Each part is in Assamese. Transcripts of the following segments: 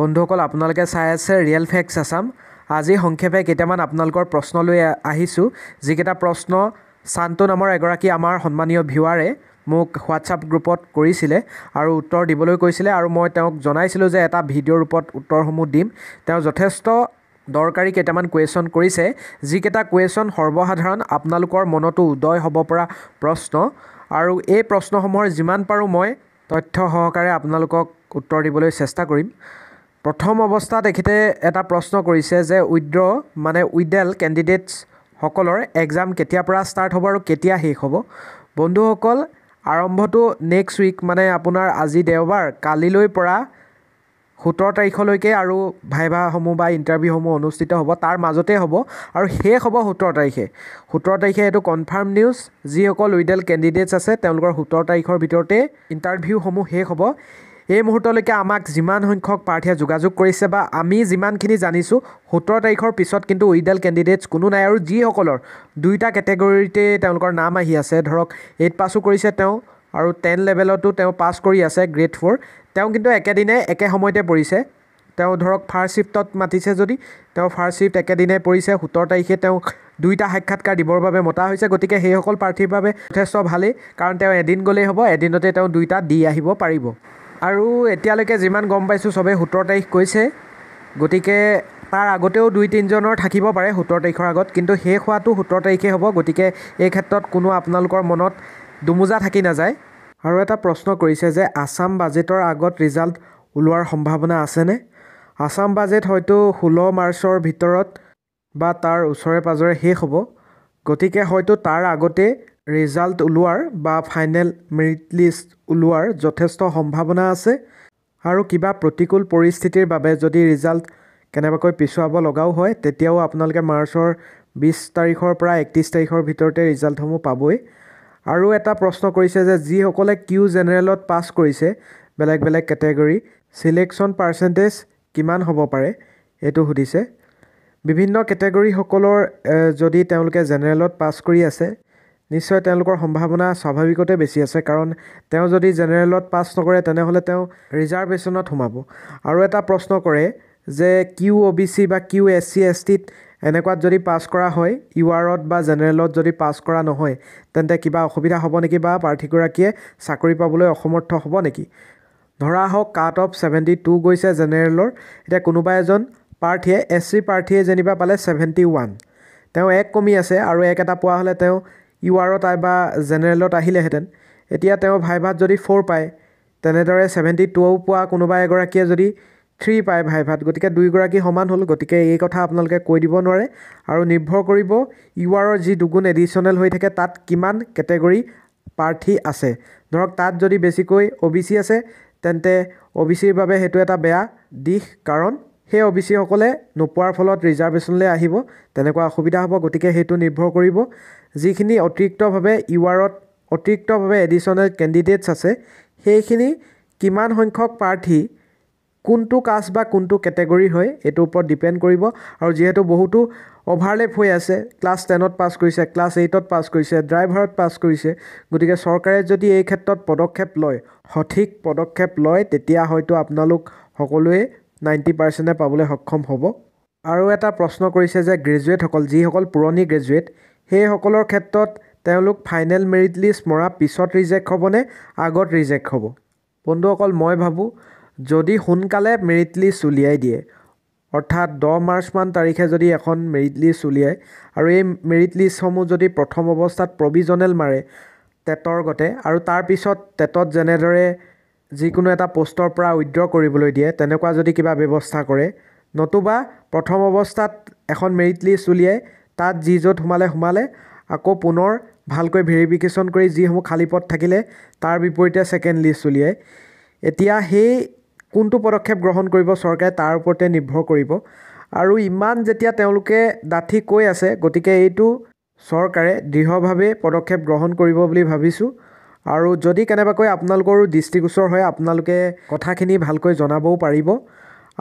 বন্ধুসকল আপোনালোকে চাই আছে ৰিয়েল ফেক্স আছাম আজি সংক্ষেপে কেইটামান আপোনালোকৰ প্ৰশ্ন লৈ আহিছোঁ যিকেইটা প্ৰশ্ন শান্তু নামৰ এগৰাকী আমাৰ সন্মানীয় ভিৱাৰে মোক হোৱাটছআপ গ্ৰুপত কৰিছিলে আৰু উত্তৰ দিবলৈ কৈছিলে আৰু মই তেওঁক জনাইছিলোঁ যে এটা ভিডিঅ' ৰূপত উত্তৰসমূহ দিম তেওঁ যথেষ্ট দৰকাৰী কেইটামান কুৱেশ্যন কৰিছে যিকেইটা কুৱেশ্যন সৰ্বসাধাৰণ আপোনালোকৰ মনতো উদয় হ'ব পৰা প্ৰশ্ন আৰু এই প্ৰশ্নসমূহৰ যিমান পাৰোঁ মই তথ্য সহকাৰে আপোনালোকক উত্তৰ দিবলৈ চেষ্টা কৰিম প্ৰথম অৱস্থা তেখেতে এটা প্ৰশ্ন কৰিছে যে উইড্ৰ মানে উইডেল কেণ্ডিডেটছসকলৰ এক্সাম কেতিয়াৰ পৰা ষ্টাৰ্ট হ'ব আৰু কেতিয়া শেষ হ'ব বন্ধুসকল আৰম্ভটো নেক্সট উইক মানে আপোনাৰ আজি দেওবাৰ কালিলৈ পৰা সোতৰ তাৰিখলৈকে আৰু ভাই ভাইসমূহ বা ইণ্টাৰভিউসমূহ অনুষ্ঠিত হ'ব তাৰ মাজতে হ'ব আৰু শেষ হ'ব সোতৰ তাৰিখে সোতৰ তাৰিখে এইটো কনফাৰ্ম নিউজ যিসকল উইডেল কেণ্ডিডেটছ আছে তেওঁলোকৰ সোতৰ তাৰিখৰ ভিতৰতে ইণ্টাৰভিউসমূহ শেষ হ'ব এই মুহূৰ্তলৈকে আমাক যিমান সংখ্যক প্ৰাৰ্থীয়ে যোগাযোগ কৰিছে বা আমি যিমানখিনি জানিছোঁ সোতৰ তাৰিখৰ পিছত কিন্তু উইডাল কেণ্ডিডেটছ কোনো নাই আৰু যিসকলৰ দুইটা কেটেগৰীতে তেওঁলোকৰ নাম আহি আছে ধৰক এইট পাছো কৰিছে তেওঁ আৰু টেন লেভেলতো তেওঁ পাছ কৰি আছে গ্ৰেড ফ'ৰ তেওঁ কিন্তু একেদিনাই একে সময়তে পৰিছে তেওঁ ধৰক ফাৰ্ষ্ট শ্বিফ্টত মাতিছে যদি তেওঁ ফাৰ্ষ্ট শ্বিফ্ট একেদিনাই পৰিছে সোতৰ তাৰিখে তেওঁ দুইটা সাক্ষাৎকাৰ দিবৰ বাবে মতা হৈছে গতিকে সেইসকল প্ৰাৰ্থীৰ বাবে যথেষ্ট ভালেই কাৰণ তেওঁ এদিন গ'লেই হ'ব এদিনতে তেওঁ দুইটা দি আহিব পাৰিব আৰু এতিয়ালৈকে যিমান গম পাইছোঁ চবেই সোতৰ তাৰিখ কৈছে গতিকে তাৰ আগতেও দুই তিনিজনৰ থাকিব পাৰে সোতৰ তাৰিখৰ আগত কিন্তু শেষ হোৱাটো সোতৰ তাৰিখে হ'ব গতিকে এই ক্ষেত্ৰত কোনো আপোনালোকৰ মনত দুমোজা থাকি নাযায় আৰু এটা প্ৰশ্ন কৰিছে যে আছাম বাজেটৰ আগত ৰিজাল্ট ওলোৱাৰ সম্ভাৱনা আছেনে আছাম বাজেট হয়তো ষোল্ল মাৰ্চৰ ভিতৰত বা তাৰ ওচৰে পাঁজৰে শেষ হ'ব গতিকে হয়তো তাৰ আগতে ৰিজাল্ট ওলোৱাৰ বা ফাইনেল মেৰিট লিষ্ট ওলোৱাৰ যথেষ্ট সম্ভাৱনা আছে আৰু কিবা প্ৰতিকূল পৰিস্থিতিৰ বাবে যদি ৰিজাল্ট কেনেবাকৈ পিছুৱাব লগাও হয় তেতিয়াও আপোনালোকে মাৰ্চৰ বিছ তাৰিখৰ পৰা একত্ৰিছ তাৰিখৰ ভিতৰতে ৰিজাল্টসমূহ পাবই আৰু এটা প্ৰশ্ন কৰিছে যে যিসকলে কিউ জেনেৰেলত পাছ কৰিছে বেলেগ বেলেগ কেটেগৰী ছিলেকশ্যন পাৰ্চেণ্টেজ কিমান হ'ব পাৰে এইটো সুধিছে বিভিন্ন কেটেগৰীসকলৰ যদি তেওঁলোকে জেনেৰেলত পাছ কৰি আছে নিশ্চয় তেওঁলোকৰ সম্ভাৱনা স্বাভাৱিকতে বেছি আছে কাৰণ তেওঁ যদি জেনেৰেলত পাছ নকৰে তেনেহ'লে তেওঁ ৰিজাৰ্ভেশ্যনত সোমাব আৰু এটা প্ৰশ্ন কৰে যে কিউ অ' বি চি বা কিউ এছ চি এছ টিত এনেকুৱাত যদি পাছ কৰা হয় ইউ আৰত বা জেনেৰেলত যদি পাছ কৰা নহয় তেন্তে কিবা অসুবিধা হ'ব নেকি বা প্ৰাৰ্থীগৰাকীয়ে চাকৰি পাবলৈ অসমৰ্থ হ'ব নেকি ধৰা হওক কাট অফ ছেভেণ্টি টু গৈছে জেনেৰেলৰ এতিয়া কোনোবা এজন প্ৰাৰ্থীয়ে এছ চি প্ৰাৰ্থীয়ে যেনিবা পালে ছেভেণ্টি ওৱান তেওঁ এক কমি আছে আৰু এক এটা পোৱা হ'লে তেওঁ ইউ আৰত আই বা জেনেৰেলত আহিলেহেঁতেন এতিয়া তেওঁ ভাইভাত যদি ফ'ৰ পায় তেনেদৰে ছেভেণ্টি টুও পোৱা কোনোবা এগৰাকীয়ে যদি থ্ৰী পায় ভাই ভাত গতিকে দুইগৰাকী সমান হ'ল গতিকে এই কথা আপোনালোকে কৈ দিব নোৱাৰে আৰু নিৰ্ভৰ কৰিব ইউ আৰৰ যি দুগুণ এডিশ্যনেল হৈ থাকে তাত কিমান কেটেগৰী প্ৰাৰ্থী আছে ধৰক তাত যদি বেছিকৈ অ' বি চি আছে তেন্তে অ' বি চিৰ বাবে সেইটো এটা বেয়া দিশ কাৰণ সেই অ' বি চিসকলে নোপোৱাৰ ফলত ৰিজাৰ্ভেশ্যনলৈ আহিব তেনেকুৱা অসুবিধা হ'ব গতিকে সেইটো নিৰ্ভৰ কৰিব যিখিনি অতিৰিক্তভাৱে ইউ আৰত অতিৰিক্তভাৱে এডিশ্যনেল কেণ্ডিডেটছ আছে সেইখিনি কিমান সংখ্যক প্ৰাৰ্থী কোনটো কাষ্ট বা কোনটো কেটেগৰী হয় এইটোৰ ওপৰত ডিপেণ্ড কৰিব আৰু যিহেতু বহুতো অভাৰলেপ হৈ আছে ক্লাছ টেনত পাছ কৰিছে ক্লাছ এইটত পাছ কৰিছে ড্ৰাইভাৰত পাছ কৰিছে গতিকে চৰকাৰে যদি এই ক্ষেত্ৰত পদক্ষেপ লয় সঠিক পদক্ষেপ লয় তেতিয়া হয়তো আপোনালোক সকলোৱে নাইণ্টি পাৰ্চেণ্টে পাবলৈ সক্ষম হ'ব আৰু এটা প্ৰশ্ন কৰিছে যে গ্ৰেজুৱেটসকল যিসকল পুৰণি গ্ৰেজুৱেট সেইসকলৰ ক্ষেত্ৰত তেওঁলোক ফাইনেল মেৰিট লিষ্ট মৰা পিছত ৰিজেক্ট হ'বনে আগত ৰিজেক্ট হ'ব বন্ধুসকল মই ভাবোঁ যদি সোনকালে মেৰিট লিষ্ট উলিয়াই দিয়ে অৰ্থাৎ দহ মাৰ্চমান তাৰিখে যদি এখন মেৰিট লিষ্ট উলিয়ায় আৰু এই মেৰিট লিষ্টসমূহ যদি প্ৰথম অৱস্থাত প্ৰভিজনেল মাৰে টেটৰ গতে আৰু তাৰপিছত টেটত যেনেদৰে যিকোনো এটা পোষ্টৰ পৰা উইড্ৰ কৰিবলৈ দিয়ে তেনেকুৱা যদি কিবা ব্যৱস্থা কৰে নতুবা প্ৰথম অৱস্থাত এখন মেৰিট লিষ্ট উলিয়াই তাত যি য'ত সোমালে সোমালে আকৌ পুনৰ ভালকৈ ভেৰিফিকেশ্যন কৰি যিসমূহ খালী পথ থাকিলে তাৰ বিপৰীতে ছেকেণ্ড লিষ্ট উলিয়াই এতিয়া সেই কোনটো পদক্ষেপ গ্ৰহণ কৰিব চৰকাৰে তাৰ ওপৰতে নিৰ্ভৰ কৰিব আৰু ইমান যেতিয়া তেওঁলোকে ডাঠি কৈ আছে গতিকে এইটো চৰকাৰে দৃঢ়ভাৱে পদক্ষেপ গ্ৰহণ কৰিব বুলি ভাবিছোঁ আৰু যদি কেনেবাকৈ আপোনালোকৰো দৃষ্টিগোচৰ হয় আপোনালোকে কথাখিনি ভালকৈ জনাবও পাৰিব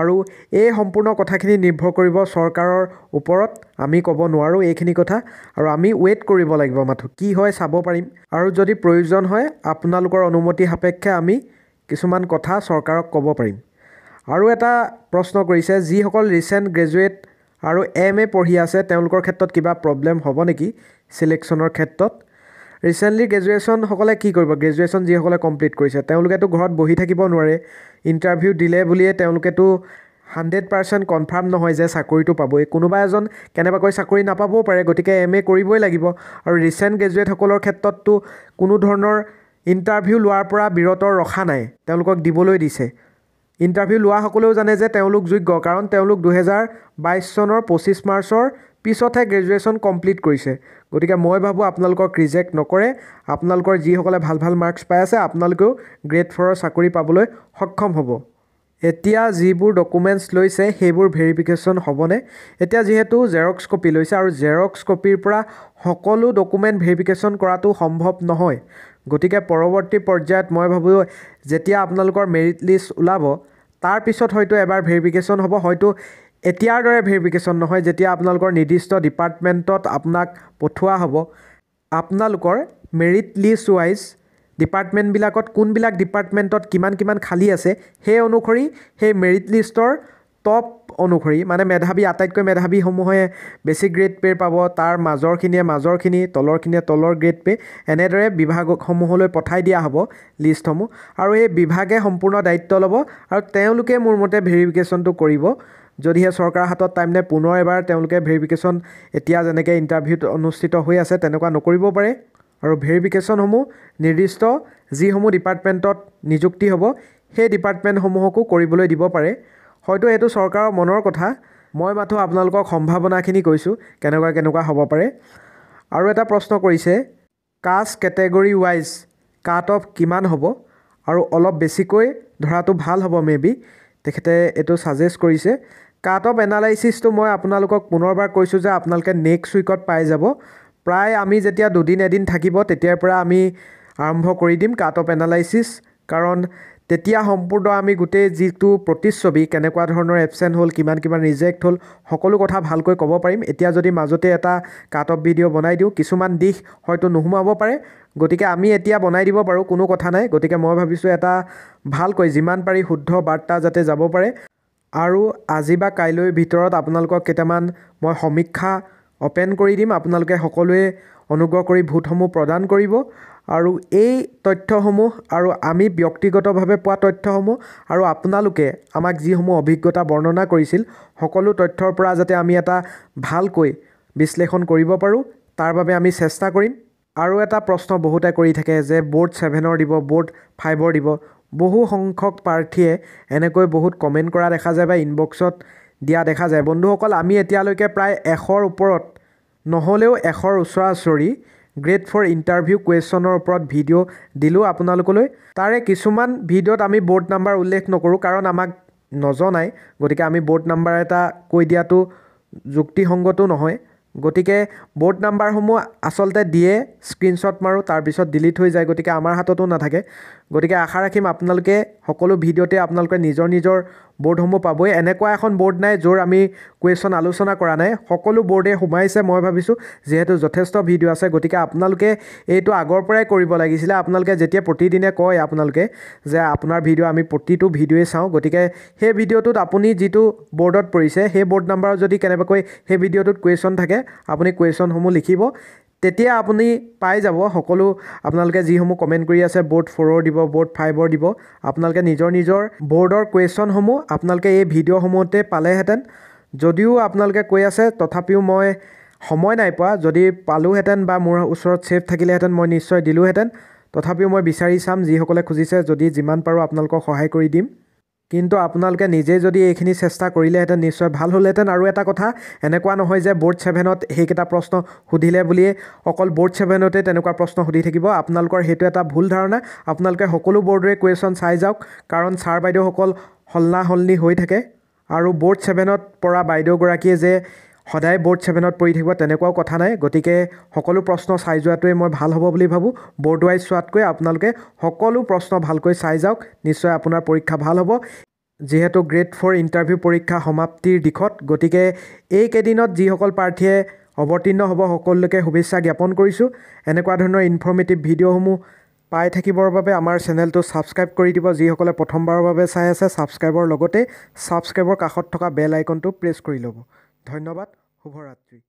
আৰু এই সম্পূৰ্ণ কথাখিনি নিৰ্ভৰ কৰিব চৰকাৰৰ ওপৰত আমি ক'ব নোৱাৰোঁ এইখিনি কথা আৰু আমি ৱেইট কৰিব লাগিব মাথো কি হয় চাব পাৰিম আৰু যদি প্ৰয়োজন হয় আপোনালোকৰ অনুমতি সাপেক্ষে আমি কিছুমান কথা চৰকাৰক ক'ব পাৰিম আৰু এটা প্ৰশ্ন কৰিছে যিসকল ৰিচেণ্ট গ্ৰেজুৱেট আৰু এম এ পঢ়ি আছে তেওঁলোকৰ ক্ষেত্ৰত কিবা প্ৰব্লেম হ'ব নেকি ছিলেকশ্যনৰ ক্ষেত্ৰত ৰিচেণ্টলি গ্ৰেজুৱেশ্যনসকলে কি কৰিব গ্ৰেজুৱেশ্যন যিসকলে কমপ্লিট কৰিছে তেওঁলোকেতো ঘৰত বহি থাকিব নোৱাৰে ইণ্টাৰভিউ দিলে বুলিয়ে তেওঁলোকেতো হাণ্ড্ৰেড পাৰ্চেণ্ট কনফাৰ্ম নহয় যে চাকৰিটো পাবই কোনোবা এজন কেনেবাকৈ চাকৰি নাপাবও পাৰে গতিকে এম এ কৰিবই লাগিব আৰু ৰিচেণ্ট গ্ৰেজুৱেটসকলৰ ক্ষেত্ৰততো কোনো ধৰণৰ ইণ্টাৰভিউ লোৱাৰ পৰা বিৰত ৰখা নাই তেওঁলোকক দিবলৈ দিছে ইণ্টাৰভিউ লোৱাসকলেও জানে যে তেওঁলোক যোগ্য কাৰণ তেওঁলোক দুহেজাৰ বাইছ চনৰ পঁচিছ মাৰ্চৰ পিছতহে গ্ৰেজুৱেশ্যন কমপ্লিট কৰিছে গতিকে মই ভাবোঁ আপোনালোকক ৰিজেক্ট নকৰে আপোনালোকৰ যিসকলে ভাল ভাল মাৰ্কছ পাই আছে আপোনালোকেও গ্ৰেড ফ'ৰৰ চাকৰি পাবলৈ সক্ষম হ'ব এতিয়া যিবোৰ ডকুমেণ্টছ লৈছে সেইবোৰ ভেৰিফিকেশ্যন হ'বনে এতিয়া যিহেতু জেৰক্স কপি লৈছে আৰু জেৰক্স কপিৰ পৰা সকলো ডকুমেণ্ট ভেৰিফিকেশ্যন কৰাটো সম্ভৱ নহয় গতিকে পৰৱৰ্তী পৰ্যায়ত মই ভাবোঁ যেতিয়া আপোনালোকৰ মেৰিট লিষ্ট ওলাব তাৰপিছত হয়তো এবাৰ ভেৰিফিকেশ্যন হ'ব হয়তো এতিয়াৰ দৰে ভেৰিফিকেশ্যন নহয় যেতিয়া আপোনালোকৰ নিৰ্দিষ্ট ডিপাৰ্টমেণ্টত আপোনাক পঠোৱা হ'ব আপোনালোকৰ মেৰিট লিষ্ট ৱাইজ ডিপাৰ্টমেণ্টবিলাকত কোনবিলাক ডিপাৰ্টমেণ্টত কিমান কিমান খালী আছে সেই অনুসৰি সেই মেৰিট লিষ্টৰ টপ অনুসৰি মানে মেধাৱী আটাইতকৈ মেধাৱীসমূহে বেছি গ্ৰেড পে' পাব তাৰ মাজৰখিনিয়ে মাজৰখিনি তলৰখিনিয়ে তলৰ গ্ৰেড পে' এনেদৰে বিভাগসমূহলৈ পঠাই দিয়া হ'ব লিষ্টসমূহ আৰু এই বিভাগে সম্পূৰ্ণ দায়িত্ব ল'ব আৰু তেওঁলোকে মোৰ মতে ভেৰিফিকেশ্যনটো কৰিব যদিহে চৰকাৰৰ হাতত টাইম টাইমলে পুনৰ এবাৰ তেওঁলোকে ভেৰিফিকেশ্যন এতিয়া যেনেকৈ ইণ্টাৰভিউত অনুষ্ঠিত হৈ আছে তেনেকুৱা নকৰিব পাৰে আৰু ভেৰিফিকেশ্যনসমূহ নিৰ্দিষ্ট যিসমূহ ডিপাৰ্টমেণ্টত নিযুক্তি হ'ব সেই ডিপাৰ্টমেণ্টসমূহকো কৰিবলৈ দিব পাৰে হয়তো এইটো চৰকাৰৰ মনৰ কথা মই মাথো আপোনালোকক সম্ভাৱনাখিনি কৈছোঁ কেনেকুৱা কেনেকুৱা হ'ব পাৰে আৰু এটা প্ৰশ্ন কৰিছে caste category wise cut off কিমান হ'ব আৰু অলপ বেছিকৈ ধৰাটো ভাল হ'ব মে' বি তেখেতে এইটো ছাজেষ্ট কৰিছে কাট অফ এনালাইচিছটো মই আপোনালোকক পুনৰবাৰ কৈছোঁ যে আপোনালোকে নেক্সট উইকত পাই যাব প্ৰায় আমি যেতিয়া দুদিন এদিন থাকিব তেতিয়াৰ পৰা আমি আৰম্ভ কৰি দিম কাট অফ এনালাইচিছ কাৰণ তেতিয়া সম্পূৰ্ণ আমি গোটেই যিটো প্ৰতিচ্ছবি কেনেকুৱা ধৰণৰ এবচেণ্ট হ'ল কিমান কিমান ৰিজেক্ট হ'ল সকলো কথা ভালকৈ ক'ব পাৰিম এতিয়া যদি মাজতে এটা কাট অফ ভিডিঅ' বনাই দিওঁ কিছুমান দিশ হয়তো নোসোমাব পাৰে গতিকে আমি এতিয়া বনাই দিব পাৰোঁ কোনো কথা নাই গতিকে মই ভাবিছোঁ এটা ভালকৈ যিমান পাৰি শুদ্ধ বাৰ্তা যাতে যাব পাৰে আৰু আজি বা কাইলৈৰ ভিতৰত আপোনালোকক কেইটামান মই সমীক্ষা অ'পেন কৰি দিম আপোনালোকে সকলোৱে অনুগ্ৰহ কৰি ভোটসমূহ প্ৰদান কৰিব আৰু এই তথ্যসমূহ আৰু আমি ব্যক্তিগতভাৱে পোৱা তথ্যসমূহ আৰু আপোনালোকে আমাক যিসমূহ অভিজ্ঞতা বৰ্ণনা কৰিছিল সকলো তথ্যৰ পৰা যাতে আমি এটা ভালকৈ বিশ্লেষণ কৰিব পাৰোঁ তাৰ বাবে আমি চেষ্টা কৰিম আৰু এটা প্ৰশ্ন বহুতে কৰি থাকে যে বৰ্ড ছেভেনৰ দিব বৰ্ড ফাইভৰ দিব বহু সংখ্যক প্ৰাৰ্থীয়ে এনেকৈ বহুত কমেণ্ট কৰা দেখা যায় বা ইনবক্সত দিয়া দেখা যায় বন্ধুসকল আমি এতিয়ালৈকে প্ৰায় এশৰ ওপৰত নহ'লেও এশৰ ওচৰা ওচৰি গ্ৰেড ফৰ ইণ্টাৰভিউ কুৱেশ্যনৰ ওপৰত ভিডিঅ' দিলোঁ আপোনালোকলৈ তাৰে কিছুমান ভিডিঅ'ত আমি বৰ্ড নাম্বাৰ উল্লেখ নকৰোঁ কাৰণ আমাক নজনাই গতিকে আমি বৰ্ড নাম্বাৰ এটা কৈ দিয়াটো যুক্তিসংগতো নহয় গতিকে বৰ্ড নাম্বাৰসমূহ আচলতে দিয়ে স্ক্ৰীণশ্বট মাৰোঁ তাৰপিছত ডিলিট হৈ যায় গতিকে আমাৰ হাততো নাথাকে গতিকে আশা ৰাখিম আপোনালোকে সকলো ভিডিঅ'তে আপোনালোকে নিজৰ নিজৰ বোৰ্ডসমূহ পাবই এনেকুৱা এখন বোৰ্ড নাই য'ৰ আমি কুৱেশ্যন আলোচনা কৰা নাই সকলো বোৰ্ডে সোমাইছে মই ভাবিছোঁ যিহেতু যথেষ্ট ভিডিঅ' আছে গতিকে আপোনালোকে এইটো আগৰ পৰাই কৰিব লাগিছিলে আপোনালোকে যেতিয়া প্ৰতিদিনে কয় আপোনালোকে যে আপোনাৰ ভিডিঅ' আমি প্ৰতিটো ভিডিঅ'ই চাওঁ গতিকে সেই ভিডিঅ'টোত আপুনি যিটো বোৰ্ডত পৰিছে সেই বোৰ্ড নাম্বাৰত যদি কেনেবাকৈ সেই ভিডিঅ'টোত কুৱেশ্যন থাকে আপুনি কুৱেশ্যনসমূহ লিখিব তেতিয়া আপুনি পাই যাব সকলো আপোনালোকে যিসমূহ কমেণ্ট কৰি আছে বৰ্ড ফ'ৰৰ দিব বৰ্ড ফাইভৰ দিব আপোনালোকে নিজৰ নিজৰ বৰ্ডৰ কুৱেশ্যনসমূহ আপোনালোকে এই ভিডিঅ'সমূহতে পালেহেঁতেন যদিও আপোনালোকে কৈ আছে তথাপিও মই সময় নাই পোৱা যদি পালোহেঁতেন বা মোৰ ওচৰত ছেফ থাকিলেহেঁতেন মই নিশ্চয় দিলোহেঁতেন তথাপিও মই বিচাৰি চাম যিসকলে খুজিছে যদি যিমান পাৰোঁ আপোনালোকক সহায় কৰি দিম কিন্তু আপোনালোকে নিজে যদি এইখিনি চেষ্টা কৰিলেহেঁতেন নিশ্চয় ভাল হ'লহেঁতেন আৰু এটা কথা এনেকুৱা নহয় যে বৰ্ড ছেভেনত সেইকেইটা প্ৰশ্ন সুধিলে বুলিয়ে অকল বৰ্ড ছেভেনতে তেনেকুৱা প্ৰশ্ন সুধি থাকিব আপোনালোকৰ সেইটো এটা ভুল ধাৰণা আপোনালোকে সকলো বৰ্ডৰে কুৱেশ্যন চাই যাওক কাৰণ ছাৰ বাইদেউসকল সলনা সলনি হৈ থাকে আৰু বৰ্ড ছেভেনত পৰা বাইদেউগৰাকীয়ে যে সদায় বৰ্ড ছেভেনত পৰি থাকিব তেনেকুৱাও কথা নাই গতিকে সকলো প্ৰশ্ন চাই যোৱাটোৱে মই ভাল হ'ব বুলি ভাবোঁ বৰ্ড ৱাইজ চোৱাতকৈ আপোনালোকে সকলো প্ৰশ্ন ভালকৈ চাই যাওক নিশ্চয় আপোনাৰ পৰীক্ষা ভাল হ'ব যিহেতু গ্ৰেড ফ'ৰ ইণ্টাৰভিউ পৰীক্ষা সমাপ্তিৰ দিশত গতিকে এইকেইদিনত যিসকল প্ৰাৰ্থীয়ে অৱতীৰ্ণ হ'ব সকলোকে শুভেচ্ছা জ্ঞাপন কৰিছোঁ এনেকুৱা ধৰণৰ ইনফৰ্মেটিভ ভিডিঅ'সমূহ পাই থাকিবৰ বাবে আমাৰ চেনেলটো ছাবস্ক্ৰাইব কৰি দিব যিসকলে প্ৰথমবাৰৰ বাবে চাই আছে ছাবস্ক্ৰাইবৰ লগতে ছাবস্ক্ৰাইবৰ কাষত থকা বেল আইকনটো প্ৰেছ কৰি ল'ব ধন্যবাদ শুভৰাত্ৰি